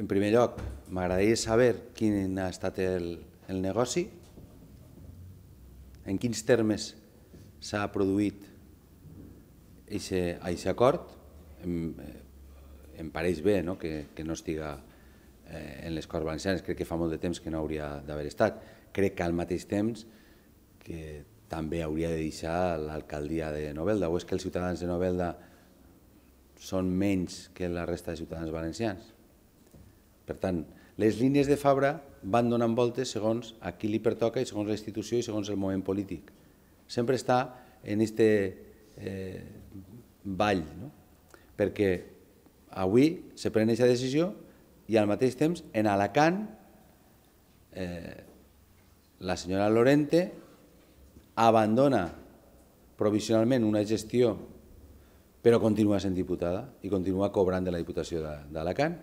en primer lloc, m'agradaria saber quin ha estat el, el negoci, en quins termes s'ha produït aquest acord. Em, eh, em pareix bé no? Que, que no estiga eh, en les Corts Valencianes, crec que fa molt de temps que no hauria d'haver estat. Crec que al mateix temps que també hauria de deixar l'alcaldia de Novelda, o és que els ciutadans de Novelda són menys que la resta de ciutadans valencians? Per tant, les línies de Fabra van donant voltes segons a qui li pertoca i segons la institució i segons el moment polític. Sempre està en aquest eh, ball, no? perquè avui se pren aquesta decisió i al mateix temps en Alacant eh, la senyora Lorente abandona provisionalment una gestió però continua sent diputada i continua cobrant de la Diputació d'Alacant.